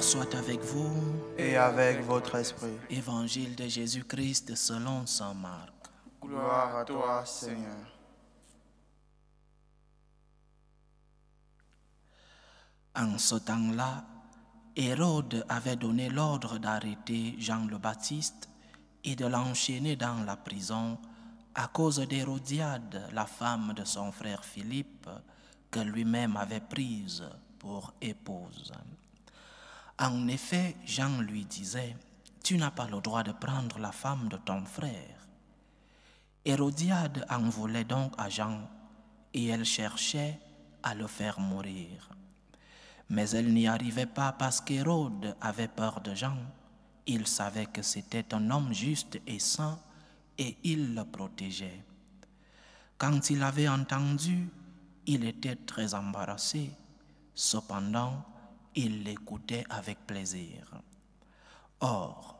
soit avec vous. Et avec votre esprit. Évangile de Jésus-Christ selon Saint Marc. Gloire à toi, Seigneur. En ce temps-là, Hérode avait donné l'ordre d'arrêter Jean le Baptiste et de l'enchaîner dans la prison à cause d'Hérodiade, la femme de son frère Philippe, que lui-même avait prise pour épouse. En effet, Jean lui disait, Tu n'as pas le droit de prendre la femme de ton frère. Hérodiade en donc à Jean, et elle cherchait à le faire mourir. Mais elle n'y arrivait pas parce qu'Hérode avait peur de Jean. Il savait que c'était un homme juste et saint, et il le protégeait. Quand il avait entendu, il était très embarrassé. Cependant, il l'écoutait avec plaisir. Or,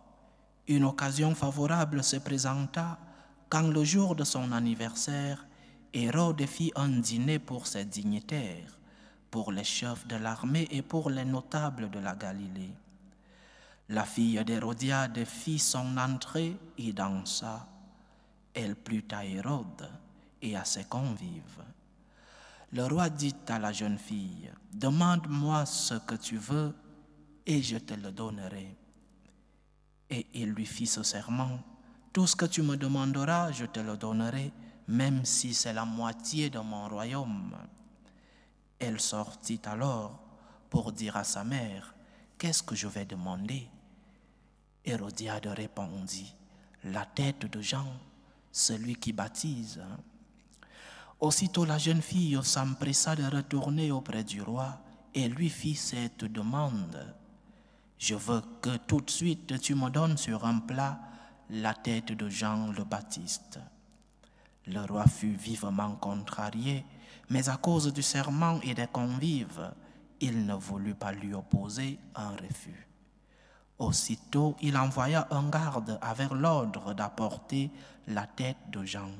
une occasion favorable se présenta quand le jour de son anniversaire, Hérode fit un dîner pour ses dignitaires, pour les chefs de l'armée et pour les notables de la Galilée. La fille d'Hérodiade fit son entrée et dansa. Elle plut à Hérode et à ses convives. Le roi dit à la jeune fille, Demande-moi ce que tu veux et je te le donnerai. Et il lui fit ce serment, Tout ce que tu me demanderas, je te le donnerai, même si c'est la moitié de mon royaume. Elle sortit alors pour dire à sa mère, Qu'est-ce que je vais demander Hérodiade répondit, La tête de Jean, celui qui baptise. Aussitôt la jeune fille s'empressa de retourner auprès du roi et lui fit cette demande. Je veux que tout de suite tu me donnes sur un plat la tête de Jean le Baptiste. Le roi fut vivement contrarié, mais à cause du serment et des convives, il ne voulut pas lui opposer un refus. Aussitôt, il envoya un garde avec l'ordre d'apporter la tête de Jean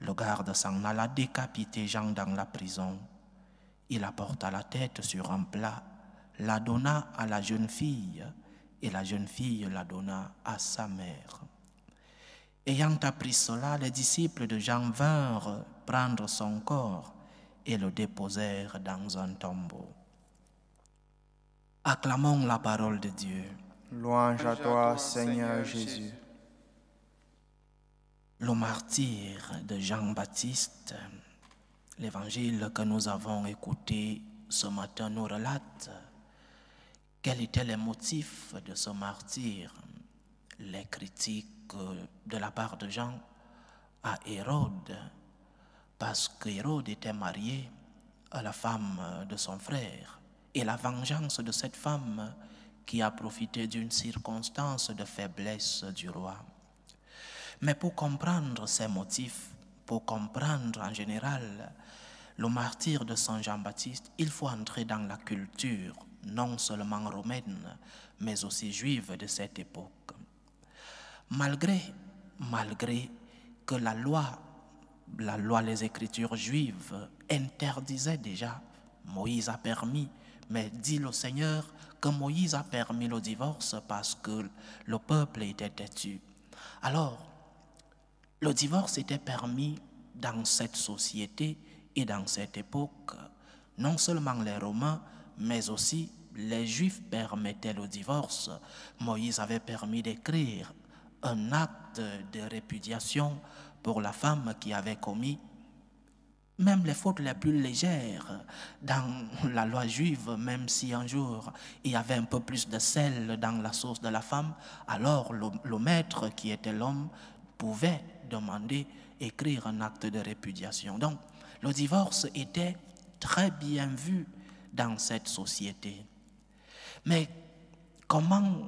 le garde s'en alla décapiter Jean dans la prison. Il apporta la tête sur un plat, la donna à la jeune fille, et la jeune fille la donna à sa mère. Ayant appris cela, les disciples de Jean vinrent prendre son corps et le déposèrent dans un tombeau. Acclamons la parole de Dieu. Louange à toi, Seigneur Jésus le martyr de Jean-Baptiste, l'évangile que nous avons écouté ce matin nous relate quels étaient les motifs de ce martyr, les critiques de la part de Jean à Hérode, parce qu'Hérode était marié à la femme de son frère, et la vengeance de cette femme qui a profité d'une circonstance de faiblesse du roi. Mais pour comprendre ces motifs, pour comprendre en général le martyr de Saint Jean-Baptiste, il faut entrer dans la culture, non seulement romaine, mais aussi juive de cette époque. Malgré, malgré que la loi, la loi, les écritures juives interdisait déjà, Moïse a permis, mais dit le Seigneur que Moïse a permis le divorce parce que le peuple était têtu. Alors, le divorce était permis dans cette société et dans cette époque. Non seulement les Romains, mais aussi les Juifs permettaient le divorce. Moïse avait permis d'écrire un acte de répudiation pour la femme qui avait commis même les fautes les plus légères dans la loi juive, même si un jour il y avait un peu plus de sel dans la sauce de la femme, alors le, maître qui était l'homme pouvait demander, écrire un acte de répudiation. Donc, le divorce était très bien vu dans cette société. Mais comment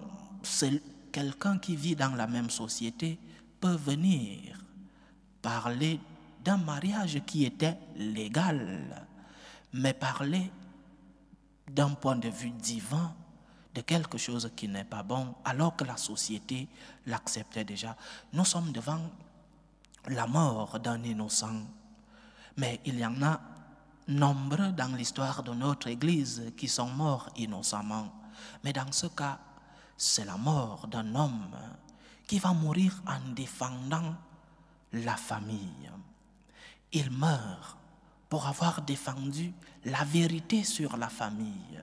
quelqu'un qui vit dans la même société peut venir parler d'un mariage qui était légal, mais parler d'un point de vue divin de quelque chose qui n'est pas bon, alors que la société l'acceptait déjà. Nous sommes devant la mort d'un innocent, mais il y en a nombreux dans l'histoire de notre Église qui sont morts innocemment. Mais dans ce cas, c'est la mort d'un homme qui va mourir en défendant la famille. Il meurt pour avoir défendu la vérité sur la famille,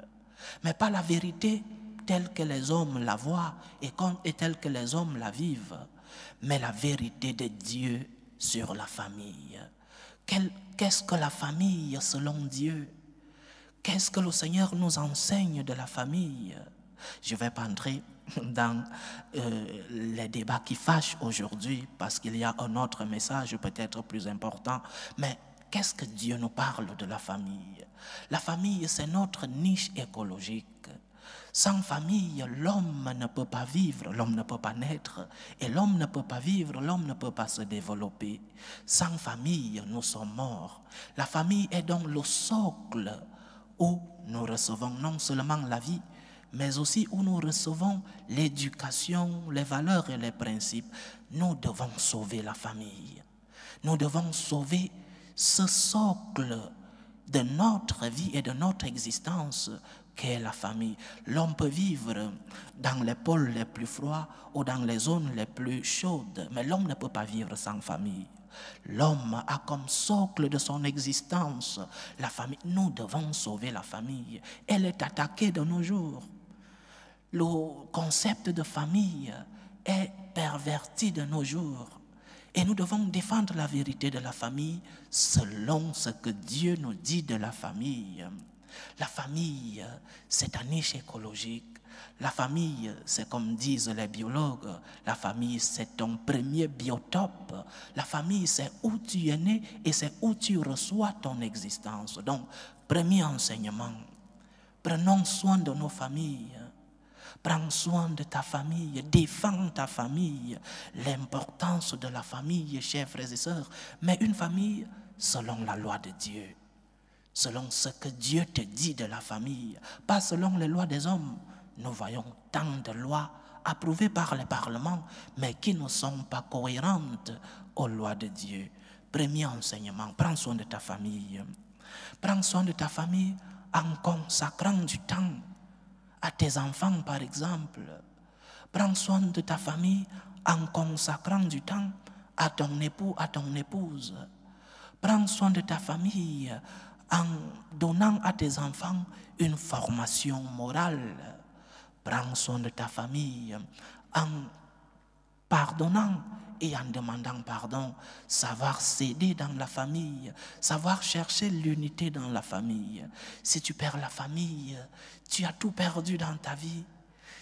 mais pas la vérité telle que les hommes la voient et, telle que les hommes la vivent, mais la vérité de Dieu sur la famille. Qu'est-ce que la famille selon Dieu Qu'est-ce que le Seigneur nous enseigne de la famille Je ne vais pas entrer dans euh, les débats qui fâchent aujourd'hui parce qu'il y a un autre message peut-être plus important, mais qu'est-ce que Dieu nous parle de la famille La famille, c'est notre niche écologique. Sans famille, l'homme ne peut pas vivre, l'homme ne peut pas naître, et l'homme ne peut pas vivre, l'homme ne peut pas se développer. Sans famille, nous sommes morts. La famille est donc le socle où nous recevons non seulement la vie, mais aussi où nous recevons l'éducation, les valeurs et les principes. Nous devons sauver la famille. Nous devons sauver ce socle de notre vie et de notre existence qu'est la famille. L'homme peut vivre dans les pôles les plus froids ou dans les zones les plus chaudes, mais l'homme ne peut pas vivre sans famille. L'homme a comme socle de son existence la famille. Nous devons sauver la famille. Elle est attaquée de nos jours. Le concept de famille est perverti de nos jours. Et nous devons défendre la vérité de la famille selon ce que Dieu nous dit de la famille. La famille, c'est un niche écologique. La famille, c'est comme disent les biologues, la famille, c'est ton premier biotope. La famille, c'est où tu es né et c'est où tu reçois ton existence. Donc, premier enseignement, prenons soin de nos familles. Prends soin de ta famille, défends ta famille, l'importance de la famille, chers frères et sœurs, mais une famille selon la loi de Dieu selon ce que Dieu te dit de la famille, pas selon les lois des hommes. Nous voyons tant de lois approuvées par le Parlement, mais qui ne sont pas cohérentes aux lois de Dieu. Premier enseignement, prends soin de ta famille. Prends soin de ta famille en consacrant du temps à tes enfants, par exemple. Prends soin de ta famille en consacrant du temps à ton époux, à ton épouse. Prends soin de ta famille en donnant à tes enfants une formation morale. Prends soin de ta famille en pardonnant et en demandant pardon, savoir céder dans la famille, savoir chercher l'unité dans la famille. Si tu perds la famille, tu as tout perdu dans ta vie.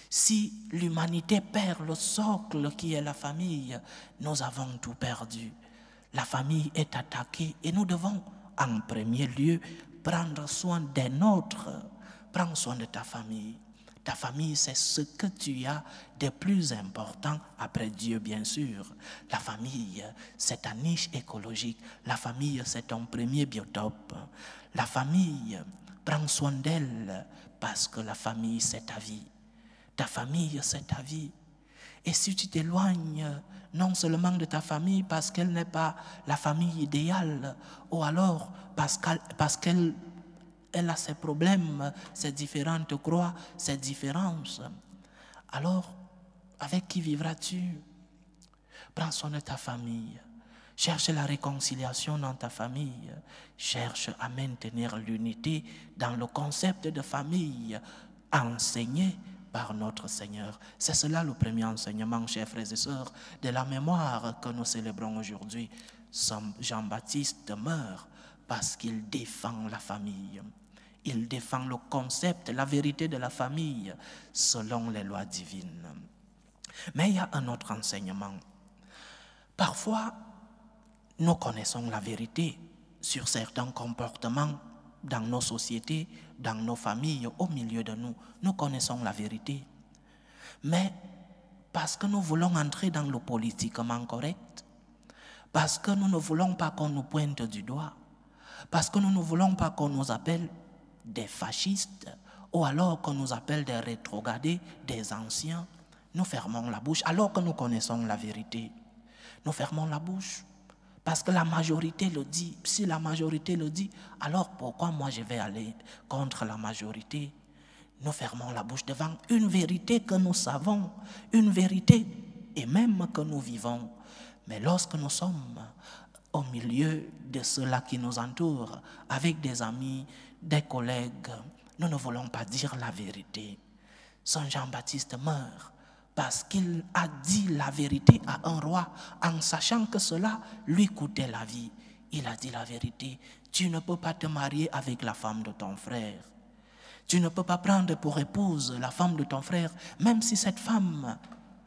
Si l'humanité perd le socle qui est la famille, nous avons tout perdu. La famille est attaquée et nous devons en premier lieu, prendre soin des nôtres. Prends soin de ta famille. Ta famille, c'est ce que tu as de plus important après Dieu, bien sûr. La famille, c'est ta niche écologique. La famille, c'est ton premier biotope. La famille, prends soin d'elle parce que la famille, c'est ta vie. Ta famille, c'est ta vie. Et si tu t'éloignes non seulement de ta famille parce qu'elle n'est pas la famille idéale, ou alors parce qu'elle elle a ses problèmes, ses différentes croix, ses différences, alors avec qui vivras-tu Prends soin de ta famille. Cherche la réconciliation dans ta famille. Cherche à maintenir l'unité dans le concept de famille enseigné notre Seigneur. C'est cela le premier enseignement, chers frères et sœurs, de la mémoire que nous célébrons aujourd'hui. Jean-Baptiste meurt parce qu'il défend la famille. Il défend le concept, la vérité de la famille selon les lois divines. Mais il y a un autre enseignement. Parfois, nous connaissons la vérité sur certains comportements dans nos sociétés, dans nos familles, au milieu de nous. Nous connaissons la vérité. Mais parce que nous voulons entrer dans le politiquement correct, parce que nous ne voulons pas qu'on nous pointe du doigt, parce que nous ne voulons pas qu'on nous appelle des fascistes, ou alors qu'on nous appelle des rétrogradés, des anciens, nous fermons la bouche alors que nous connaissons la vérité. Nous fermons la bouche. Parce que la majorité le dit. Si la majorité le dit, alors pourquoi moi je vais aller contre la majorité Nous fermons la bouche devant une vérité que nous savons, une vérité et même que nous vivons. Mais lorsque nous sommes au milieu de ceux-là qui nous entourent, avec des amis, des collègues, nous ne voulons pas dire la vérité. Saint Jean-Baptiste meurt parce qu'il a dit la vérité à un roi en sachant que cela lui coûtait la vie. Il a dit la vérité, tu ne peux pas te marier avec la femme de ton frère. Tu ne peux pas prendre pour épouse la femme de ton frère, même si cette femme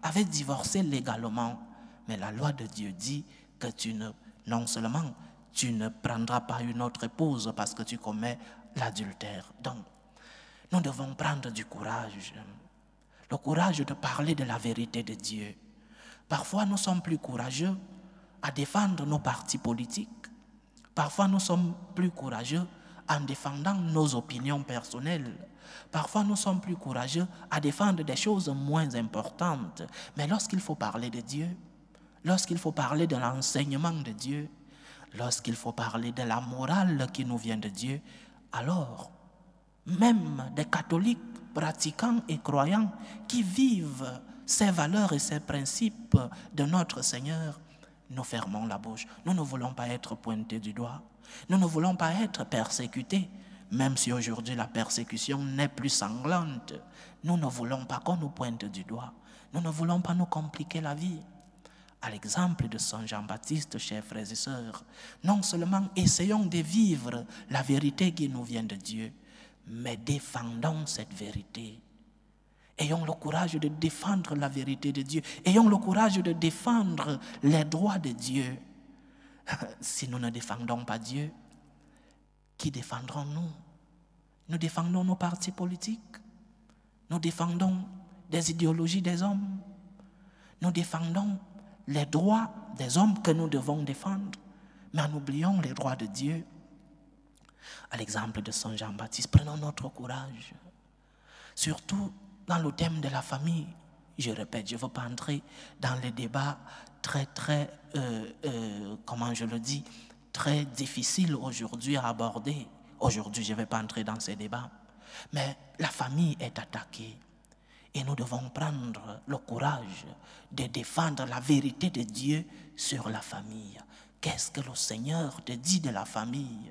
avait divorcé légalement. Mais la loi de Dieu dit que tu ne, non seulement tu ne prendras pas une autre épouse parce que tu commets l'adultère. Donc, nous devons prendre du courage le courage de parler de la vérité de Dieu. Parfois, nous sommes plus courageux à défendre nos partis politiques. Parfois, nous sommes plus courageux en défendant nos opinions personnelles. Parfois, nous sommes plus courageux à défendre des choses moins importantes. Mais lorsqu'il faut parler de Dieu, lorsqu'il faut parler de l'enseignement de Dieu, lorsqu'il faut parler de la morale qui nous vient de Dieu, alors même des catholiques pratiquants et croyants qui vivent ces valeurs et ces principes de notre Seigneur, nous fermons la bouche. Nous ne voulons pas être pointés du doigt. Nous ne voulons pas être persécutés. Même si aujourd'hui la persécution n'est plus sanglante, nous ne voulons pas qu'on nous pointe du doigt. Nous ne voulons pas nous compliquer la vie. À l'exemple de Saint Jean-Baptiste, chers frères et sœurs, non seulement essayons de vivre la vérité qui nous vient de Dieu, mais défendons cette vérité. Ayons le courage de défendre la vérité de Dieu. Ayons le courage de défendre les droits de Dieu. si nous ne défendons pas Dieu, qui défendrons-nous Nous défendons nos partis politiques. Nous défendons des idéologies des hommes. Nous défendons les droits des hommes que nous devons défendre, mais en oubliant les droits de Dieu. À l'exemple de Saint Jean-Baptiste, prenons notre courage. Surtout dans le thème de la famille. Je répète, je ne veux pas entrer dans les débats très, très, euh, euh, comment je le dis, très difficiles aujourd'hui à aborder. Aujourd'hui, je ne vais pas entrer dans ces débats. Mais la famille est attaquée. Et nous devons prendre le courage de défendre la vérité de Dieu sur la famille. Qu'est-ce que le Seigneur te dit de la famille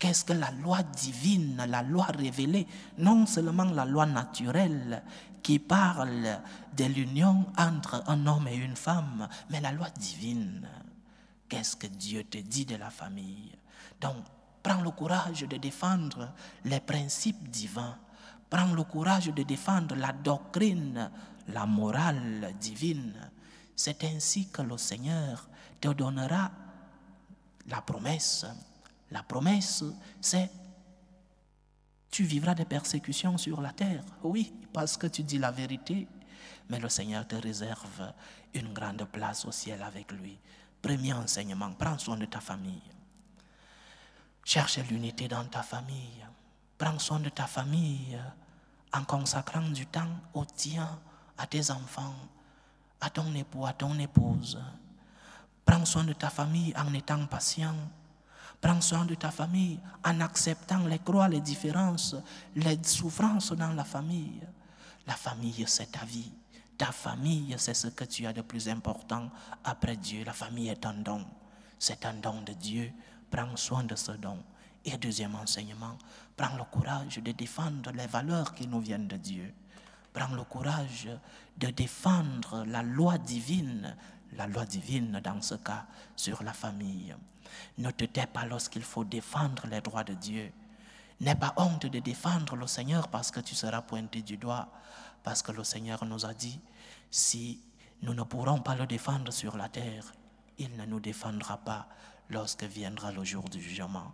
Qu'est-ce que la loi divine, la loi révélée Non seulement la loi naturelle qui parle de l'union entre un homme et une femme, mais la loi divine. Qu'est-ce que Dieu te dit de la famille Donc, prends le courage de défendre les principes divins. Prends le courage de défendre la doctrine, la morale divine. C'est ainsi que le Seigneur te donnera la promesse la promesse, c'est tu vivras des persécutions sur la terre. Oui, parce que tu dis la vérité, mais le Seigneur te réserve une grande place au ciel avec lui. Premier enseignement, prends soin de ta famille. Cherche l'unité dans ta famille. Prends soin de ta famille en consacrant du temps au tien, à tes enfants, à ton époux, à ton épouse. Prends soin de ta famille en étant patient Prends soin de ta famille en acceptant les croix, les différences, les souffrances dans la famille. La famille, c'est ta vie. Ta famille, c'est ce que tu as de plus important après Dieu. La famille est un don. C'est un don de Dieu. Prends soin de ce don. Et deuxième enseignement, prends le courage de défendre les valeurs qui nous viennent de Dieu. Prends le courage de défendre la loi divine, la loi divine dans ce cas, sur la famille. Ne te tais pas lorsqu'il faut défendre les droits de Dieu. N'aie pas honte de défendre le Seigneur parce que tu seras pointé du doigt. Parce que le Seigneur nous a dit, si nous ne pourrons pas le défendre sur la terre, il ne nous défendra pas lorsque viendra le jour du jugement.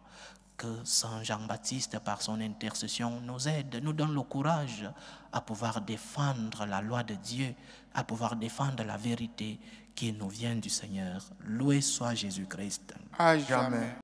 Que Saint Jean-Baptiste, par son intercession, nous aide, nous donne le courage à pouvoir défendre la loi de Dieu, à pouvoir défendre la vérité qui nous vient du Seigneur. Loué soit Jésus-Christ. À jamais.